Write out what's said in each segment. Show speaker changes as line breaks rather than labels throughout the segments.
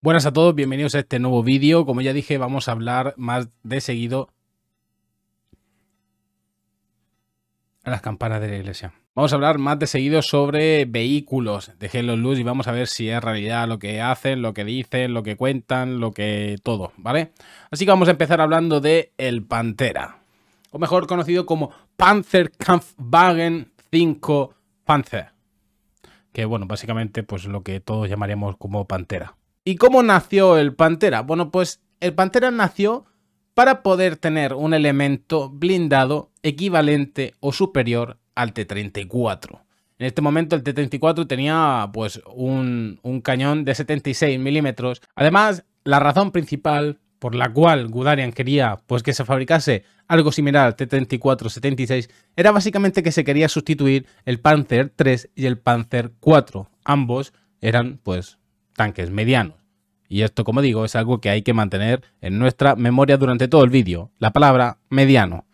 Buenas a todos, bienvenidos a este nuevo vídeo. Como ya dije, vamos a hablar más de seguido a las campanas de la iglesia. Vamos a hablar más de seguido sobre vehículos de los Luz y vamos a ver si es realidad lo que hacen, lo que dicen, lo que cuentan, lo que todo, ¿vale? Así que vamos a empezar hablando de el Pantera, o mejor conocido como Panzerkampfwagen 5 Panzer, que bueno, básicamente pues lo que todos llamaríamos como Pantera. ¿Y cómo nació el Pantera? Bueno, pues el Pantera nació para poder tener un elemento blindado equivalente o superior al T-34. En este momento el T-34 tenía pues un, cañón de 76 milímetros. Además, la razón principal por la cual Gudarian quería pues, que se fabricase algo similar al T-34-76 era básicamente que se quería sustituir el Panzer III y el Panzer IV. Ambos eran pues tanques medianos. Y esto, como digo, es algo que hay que mantener en nuestra memoria durante todo el vídeo, la palabra mediano.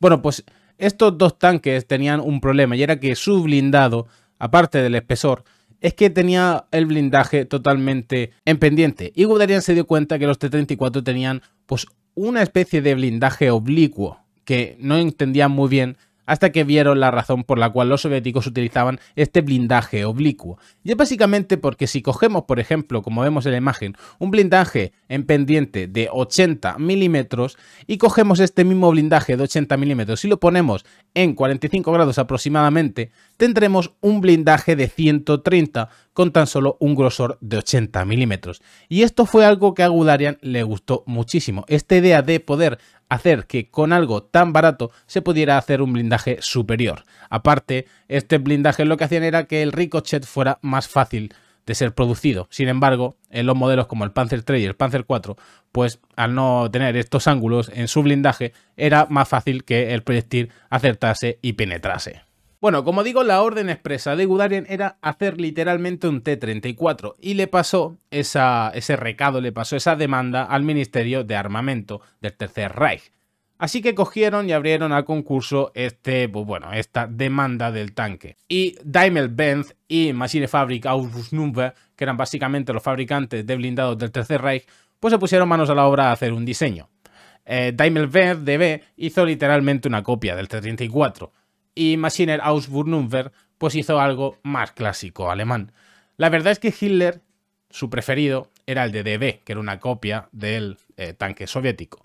Bueno, pues estos dos tanques tenían un problema y era que su blindado, aparte del espesor, es que tenía el blindaje totalmente en pendiente. Y Guderian se dio cuenta que los T-34 tenían pues una especie de blindaje oblicuo que no entendían muy bien hasta que vieron la razón por la cual los soviéticos utilizaban este blindaje oblicuo. Y es básicamente porque si cogemos, por ejemplo, como vemos en la imagen, un blindaje en pendiente de 80 milímetros y cogemos este mismo blindaje de 80 milímetros y lo ponemos en 45 grados aproximadamente, tendremos un blindaje de 130 con tan solo un grosor de 80 milímetros. Y esto fue algo que a Gudarian le gustó muchísimo, esta idea de poder hacer que con algo tan barato se pudiera hacer un blindaje superior. Aparte, este blindaje lo que hacían era que el ricochet fuera más fácil de ser producido. Sin embargo, en los modelos como el Panzer III y el Panzer 4, pues al no tener estos ángulos en su blindaje, era más fácil que el proyectil acertase y penetrase. Bueno, como digo, la orden expresa de Guderian era hacer literalmente un T-34 y le pasó ese recado, le pasó esa demanda al Ministerio de Armamento del Tercer Reich. Así que cogieron y abrieron a concurso este, bueno, esta demanda del tanque. Y Daimler-Benz y Maschine Fabrik Number, que eran básicamente los fabricantes de blindados del Tercer Reich, pues se pusieron manos a la obra a hacer un diseño. Eh, Daimler-Benz DB hizo literalmente una copia del T-34 y Maschiner Ausburnumver pues hizo algo más clásico alemán. La verdad es que Hitler, su preferido, era el DB, que era una copia del eh, tanque soviético.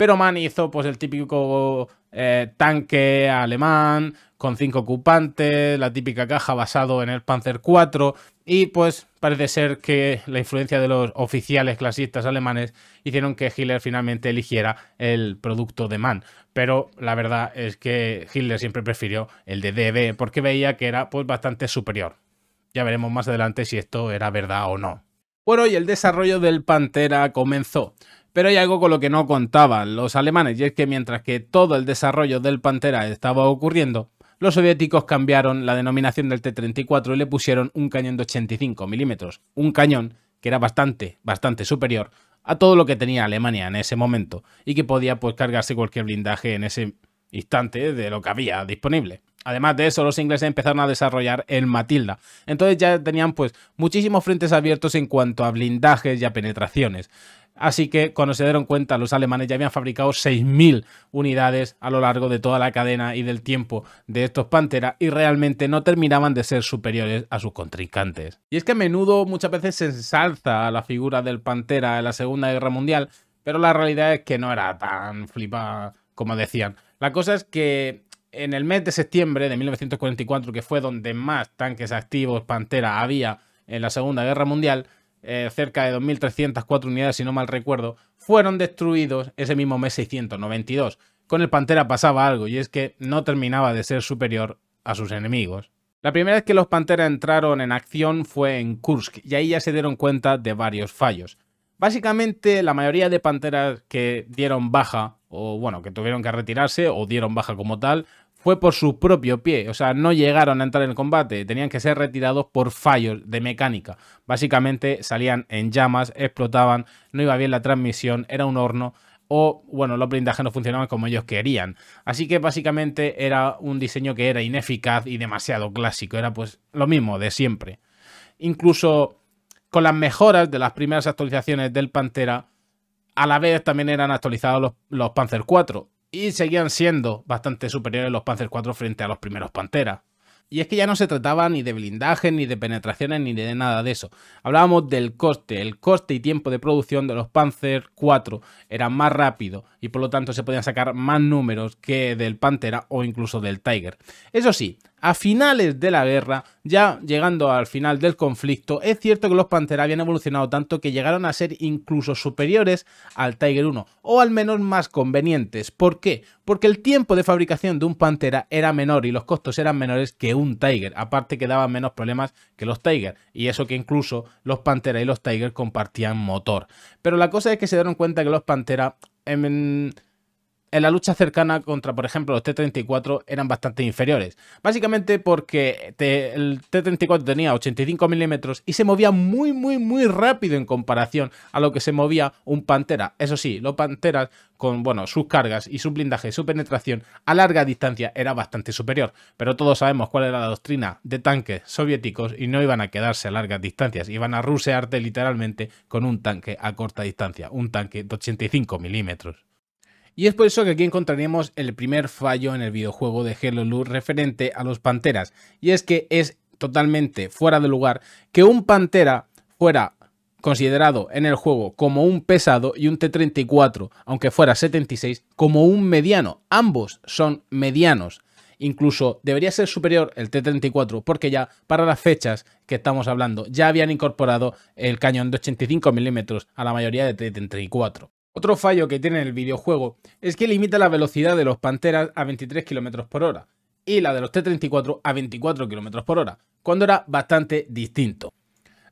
Pero Mann hizo pues el típico eh, tanque alemán con cinco ocupantes, la típica caja basado en el Panzer IV y pues parece ser que la influencia de los oficiales clasistas alemanes hicieron que Hitler finalmente eligiera el producto de Mann. Pero la verdad es que Hitler siempre prefirió el de DB porque veía que era pues bastante superior. Ya veremos más adelante si esto era verdad o no. Bueno, y el desarrollo del Pantera comenzó. Pero hay algo con lo que no contaban los alemanes y es que mientras que todo el desarrollo del Pantera estaba ocurriendo, los soviéticos cambiaron la denominación del T-34 y le pusieron un cañón de 85 milímetros, un cañón que era bastante, bastante superior a todo lo que tenía Alemania en ese momento y que podía pues cargarse cualquier blindaje en ese instante de lo que había disponible. Además de eso, los ingleses empezaron a desarrollar el Matilda. Entonces ya tenían pues muchísimos frentes abiertos en cuanto a blindajes y a penetraciones. Así que cuando se dieron cuenta, los alemanes ya habían fabricado 6.000 unidades a lo largo de toda la cadena y del tiempo de estos Pantera y realmente no terminaban de ser superiores a sus contrincantes. Y es que a menudo muchas veces se ensalza la figura del Pantera en la Segunda Guerra Mundial, pero la realidad es que no era tan flipa como decían. La cosa es que en el mes de septiembre de 1944, que fue donde más tanques activos Pantera había en la Segunda Guerra Mundial, eh, cerca de 2.304 unidades, si no mal recuerdo, fueron destruidos ese mismo mes 692. Con el Pantera pasaba algo, y es que no terminaba de ser superior a sus enemigos. La primera vez que los Pantera entraron en acción fue en Kursk, y ahí ya se dieron cuenta de varios fallos. Básicamente, la mayoría de Panteras que dieron baja, o bueno, que tuvieron que retirarse, o dieron baja como tal, fue por su propio pie, o sea, no llegaron a entrar en combate, tenían que ser retirados por fallos de mecánica. Básicamente salían en llamas, explotaban, no iba bien la transmisión, era un horno o, bueno, los blindajes no funcionaban como ellos querían. Así que básicamente era un diseño que era ineficaz y demasiado clásico, era pues lo mismo de siempre. Incluso con las mejoras de las primeras actualizaciones del Pantera, a la vez también eran actualizados los, los Panzer 4 y seguían siendo bastante superiores los Panzer IV frente a los primeros Panteras. Y es que ya no se trataba ni de blindaje, ni de penetraciones, ni de nada de eso. Hablábamos del coste. El coste y tiempo de producción de los Panzer IV era más rápido y por lo tanto se podían sacar más números que del Pantera o incluso del Tiger. Eso sí, a finales de la guerra, ya llegando al final del conflicto, es cierto que los Pantera habían evolucionado tanto que llegaron a ser incluso superiores al Tiger 1, o al menos más convenientes. ¿Por qué? Porque el tiempo de fabricación de un Pantera era menor y los costos eran menores que un Tiger, aparte que daban menos problemas que los Tiger, y eso que incluso los Pantera y los Tiger compartían motor. Pero la cosa es que se dieron cuenta que los Pantera... Em, en la lucha cercana contra, por ejemplo, los T-34 eran bastante inferiores. Básicamente porque el T-34 tenía 85 milímetros y se movía muy, muy, muy rápido en comparación a lo que se movía un Pantera. Eso sí, los Panteras con, bueno, sus cargas y su blindaje, y su penetración a larga distancia era bastante superior. Pero todos sabemos cuál era la doctrina de tanques soviéticos y no iban a quedarse a largas distancias, iban a rusearte literalmente con un tanque a corta distancia, un tanque de 85 milímetros. Y es por eso que aquí encontraríamos el primer fallo en el videojuego de Halo Luz referente a los panteras. Y es que es totalmente fuera de lugar que un pantera fuera considerado en el juego como un pesado y un T-34, aunque fuera 76, como un mediano. Ambos son medianos. Incluso debería ser superior el T-34 porque ya para las fechas que estamos hablando ya habían incorporado el cañón de 85 milímetros a la mayoría de T-34. Otro fallo que tiene el videojuego es que limita la velocidad de los Panteras a 23 km por hora y la de los T-34 a 24 km por hora, cuando era bastante distinto.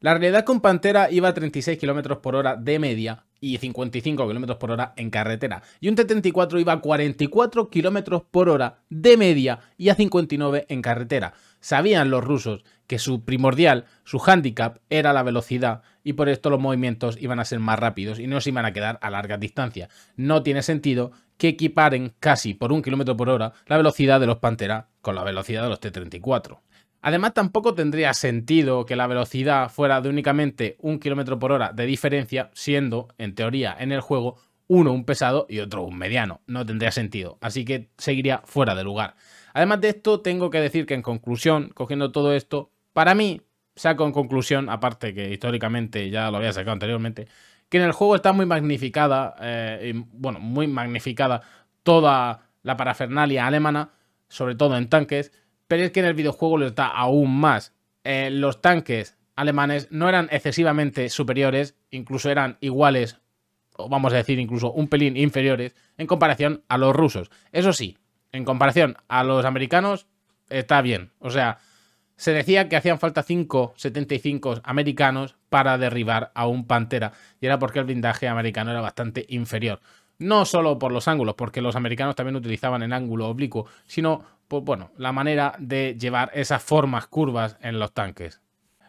La realidad con Pantera iba a 36 km por hora de media y 55 km por hora en carretera, y un T-34 iba a 44 km por hora de media y a 59 en carretera. Sabían los rusos que su primordial, su hándicap, era la velocidad y por esto los movimientos iban a ser más rápidos y no se iban a quedar a largas distancias. No tiene sentido que equiparen casi por un kilómetro por hora la velocidad de los Pantera con la velocidad de los T-34. Además, tampoco tendría sentido que la velocidad fuera de únicamente un kilómetro por hora de diferencia, siendo, en teoría, en el juego, uno un pesado y otro un mediano. No tendría sentido, así que seguiría fuera de lugar. Además de esto, tengo que decir que en conclusión, cogiendo todo esto, para mí saco en conclusión, aparte que históricamente ya lo había sacado anteriormente, que en el juego está muy magnificada, eh, y, bueno, muy magnificada toda la parafernalia alemana, sobre todo en tanques, pero es que en el videojuego lo está aún más. Eh, los tanques alemanes no eran excesivamente superiores, incluso eran iguales, o vamos a decir incluso un pelín inferiores, en comparación a los rusos. Eso sí, en comparación a los americanos, está bien. O sea, se decía que hacían falta 5.75 americanos para derribar a un Pantera, y era porque el blindaje americano era bastante inferior. No solo por los ángulos, porque los americanos también utilizaban el ángulo oblicuo, sino por bueno, la manera de llevar esas formas curvas en los tanques.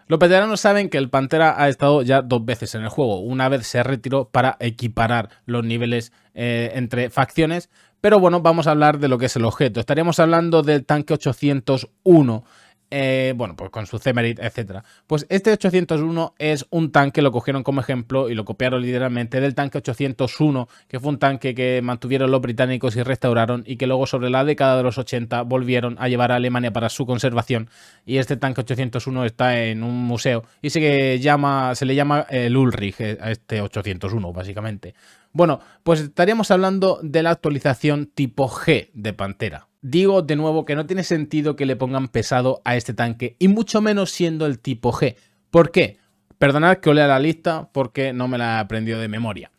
Los veteranos saben que el Pantera ha estado ya dos veces en el juego. Una vez se retiró para equiparar los niveles eh, entre facciones. Pero bueno, vamos a hablar de lo que es el objeto. Estaríamos hablando del tanque 801. Eh, bueno, pues con su Cemerit, etc. Pues este 801 es un tanque, lo cogieron como ejemplo y lo copiaron literalmente del tanque 801, que fue un tanque que mantuvieron los británicos y restauraron y que luego sobre la década de los 80 volvieron a llevar a Alemania para su conservación. Y este tanque 801 está en un museo y se, llama, se le llama el eh, Ulrich eh, a este 801, básicamente. Bueno, pues estaríamos hablando de la actualización tipo G de Pantera. Digo de nuevo que no tiene sentido que le pongan pesado a este tanque y mucho menos siendo el tipo G. ¿Por qué? Perdonad que olea la lista porque no me la he aprendido de memoria.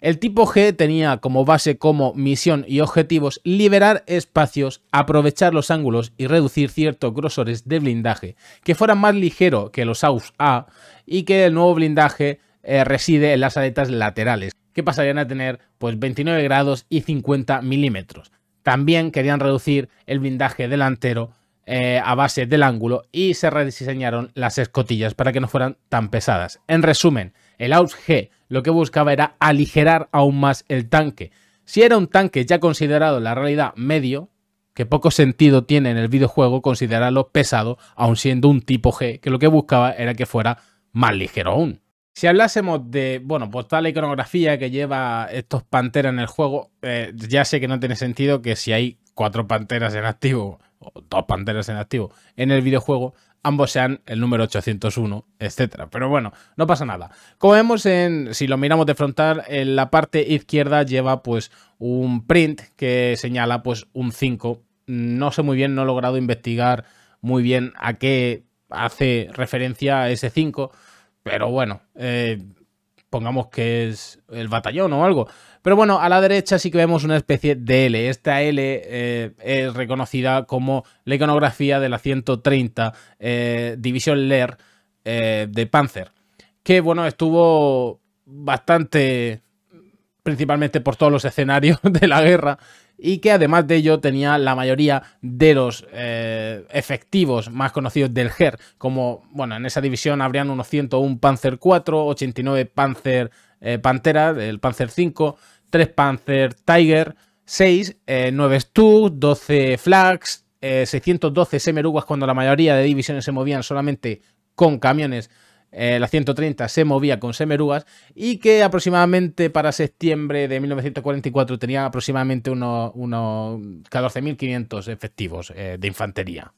El tipo G tenía como base como misión y objetivos liberar espacios, aprovechar los ángulos y reducir ciertos grosores de blindaje que fueran más ligero que los AUS A y que el nuevo blindaje eh, reside en las aletas laterales que pasarían a tener pues 29 grados y 50 milímetros. También querían reducir el blindaje delantero eh, a base del ángulo y se rediseñaron las escotillas para que no fueran tan pesadas. En resumen, el AUS G lo que buscaba era aligerar aún más el tanque. Si era un tanque ya considerado la realidad medio, que poco sentido tiene en el videojuego considerarlo pesado, aun siendo un tipo G, que lo que buscaba era que fuera más ligero aún. Si hablásemos de, bueno, pues tal iconografía que lleva estos panteras en el juego, eh, ya sé que no tiene sentido que si hay cuatro panteras en activo, o dos panteras en activo, en el videojuego, ambos sean el número 801, etcétera. Pero bueno, no pasa nada. Como vemos, en, si lo miramos de frontal, en la parte izquierda lleva pues un print que señala pues un 5. No sé muy bien, no he logrado investigar muy bien a qué hace referencia ese 5. Pero bueno, eh, pongamos que es el batallón o algo. Pero bueno, a la derecha sí que vemos una especie de L. Esta L eh, es reconocida como la iconografía de la 130 eh, Division Lear eh, de Panzer. Que bueno, estuvo bastante, principalmente por todos los escenarios de la guerra y que además de ello tenía la mayoría de los eh, efectivos más conocidos del GER, como, bueno, en esa división habrían unos 101 Panzer 4, 89 Panzer eh, Pantera, el Panzer 5, 3 Panzer Tiger, 6, 9 Stu, 12 Flags, 612 eh, Semerugas cuando la mayoría de divisiones se movían solamente con camiones eh, la 130 se movía con semerúas y que aproximadamente para septiembre de 1944 tenía aproximadamente unos, 14.500 efectivos eh, de infantería.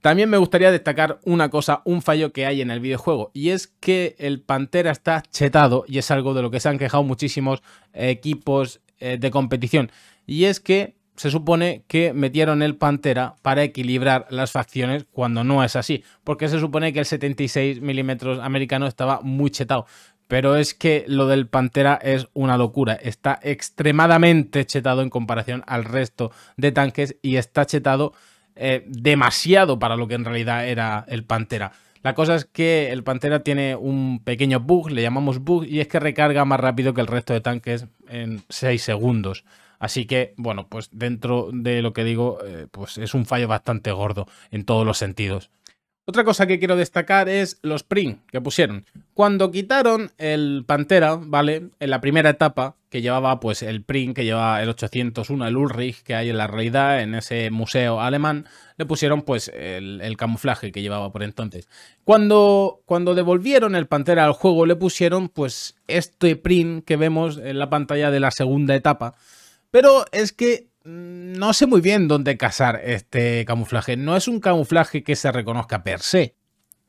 También me gustaría destacar una cosa, un fallo que hay en el videojuego, y es que el Pantera está chetado y es algo de lo que se han quejado muchísimos eh, equipos de competición. Y es que se supone que metieron el Pantera para equilibrar las facciones cuando no es así, porque se supone que el 76 milímetros americano estaba muy chetado. Pero es que lo del Pantera es una locura. Está extremadamente chetado en comparación al resto de tanques y está chetado eh, demasiado para lo que en realidad era el Pantera. La cosa es que el Pantera tiene un pequeño bug, le llamamos bug, y es que recarga más rápido que el resto de tanques en 6 segundos. Así que, bueno, pues dentro de lo que digo, eh, pues es un fallo bastante gordo en todos los sentidos. Otra cosa que quiero destacar es los print que pusieron. Cuando quitaron el Pantera, ¿vale? En la primera etapa, que llevaba pues el print, que llevaba el 801, el Ulrich, que hay en la realidad en ese museo alemán, le pusieron pues el, el camuflaje que llevaba por entonces. Cuando, cuando devolvieron el Pantera al juego, le pusieron pues este print que vemos en la pantalla de la segunda etapa, pero es que mm, no sé muy bien dónde casar este camuflaje. No es un camuflaje que se reconozca per se.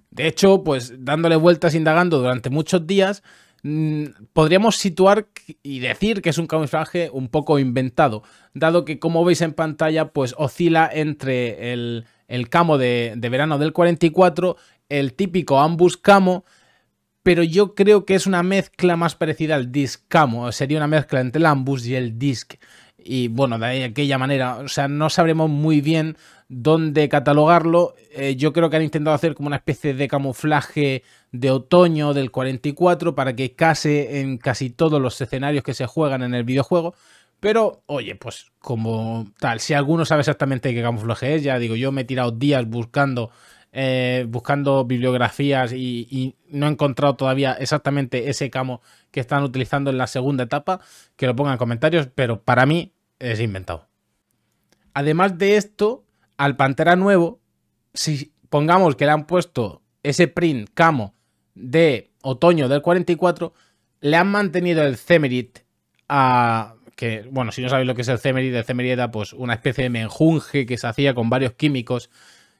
De hecho, pues dándole vueltas, indagando durante muchos días, mm, podríamos situar y decir que es un camuflaje un poco inventado, dado que como veis en pantalla, pues oscila entre el, camo de, verano del 44, el típico ambus camo, pero yo creo que es una mezcla más parecida al camo. sería una mezcla entre el Ambush y el disc. Y bueno, de aquella manera, o sea, no sabremos muy bien dónde catalogarlo. Eh, yo creo que han intentado hacer como una especie de camuflaje de otoño del 44 para que case en casi todos los escenarios que se juegan en el videojuego. Pero, oye, pues como tal, si alguno sabe exactamente qué camuflaje es, ya digo, yo me he tirado días buscando eh, buscando bibliografías y, no he encontrado todavía exactamente ese camo que están utilizando en la segunda etapa, que lo pongan en comentarios, pero para mí es inventado. Además de esto, al Pantera Nuevo, si pongamos que le han puesto ese print camo de otoño del 44, le han mantenido el Cemerit a que, bueno, si no sabéis lo que es el Cemerit, el Cemerit era pues una especie de menjunje que se hacía con varios químicos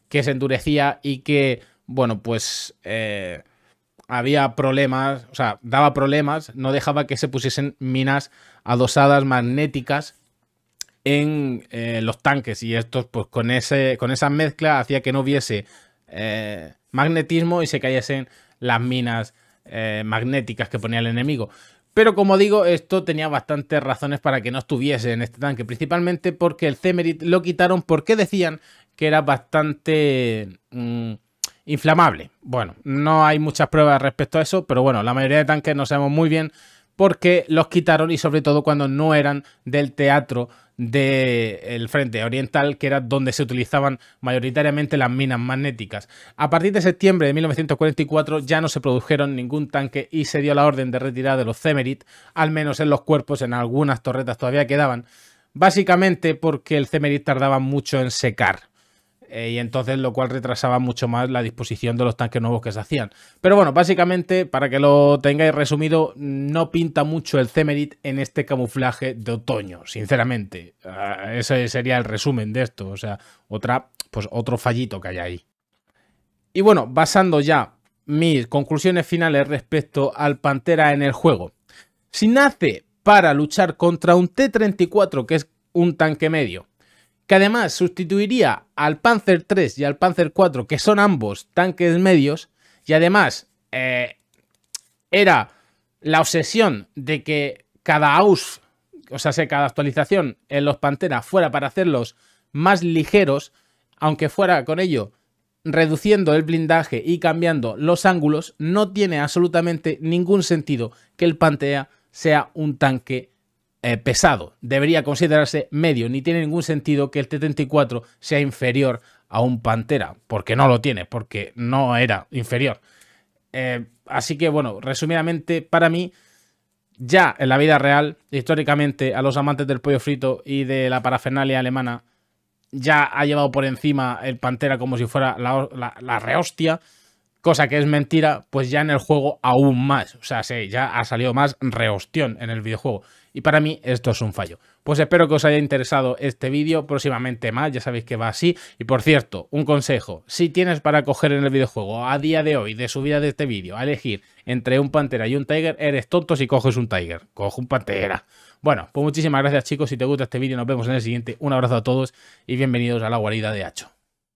que se endurecía y que, bueno, pues eh, había problemas, o sea, daba problemas, no dejaba que se pusiesen minas adosadas magnéticas en eh, los tanques y estos pues con, ese, con esa mezcla hacía que no hubiese eh, magnetismo y se cayesen las minas magnéticas que ponía el enemigo. Pero como digo, esto tenía bastantes razones para que no estuviese en este tanque, principalmente porque el Cemerit lo quitaron porque decían que era bastante mm, inflamable. Bueno, no hay muchas pruebas respecto a eso, pero bueno, la mayoría de tanques no sabemos muy bien porque los quitaron y sobre todo cuando no eran del teatro del frente oriental, que era donde se utilizaban mayoritariamente las minas magnéticas. A partir de septiembre de 1944 ya no se produjeron ningún tanque y se dio la orden de retirada de los Zemerit, al menos en los cuerpos, en algunas torretas todavía quedaban, básicamente porque el Zemerit tardaba mucho en secar. Eh, y entonces lo cual retrasaba mucho más la disposición de los tanques nuevos que se hacían. Pero bueno, básicamente, para que lo tengáis resumido, no pinta mucho el Cemerit en este camuflaje de otoño, sinceramente. Ah, ese sería el resumen de esto, o sea, otra, pues otro fallito que hay ahí. Y bueno, basando ya mis conclusiones finales respecto al Pantera en el juego. Si nace para luchar contra un T-34, que es un tanque medio, que además sustituiría al Panzer 3 y al Panzer 4, que son ambos tanques medios, y además eh, era la obsesión de que cada AUS, o sea, cada actualización en los Pantera fuera para hacerlos más ligeros, aunque fuera con ello reduciendo el blindaje y cambiando los ángulos, no tiene absolutamente ningún sentido que el Pantera sea un tanque eh, pesado, debería considerarse medio, ni tiene ningún sentido que el T-34 sea inferior a un Pantera, porque no lo tiene, porque no era inferior. Eh, así que bueno, resumidamente, para mí, ya en la vida real, históricamente, a los amantes del pollo frito y de la parafernalia alemana, ya ha llevado por encima el Pantera como si fuera la, la, la rehostia cosa que es mentira, pues ya en el juego aún más. O sea, ya ha salido más reostión en el videojuego. Y para mí esto es un fallo. Pues espero que os haya interesado este vídeo, próximamente más, ya sabéis que va así. Y por cierto, un consejo, si tienes para coger en el videojuego a día de hoy, de subida de este vídeo, a elegir entre un Pantera y un Tiger, eres tonto si coges un Tiger, coge un Pantera. Bueno, pues muchísimas gracias chicos, si te gusta este vídeo nos vemos en el siguiente, un abrazo a todos y bienvenidos a la guarida de Hacho.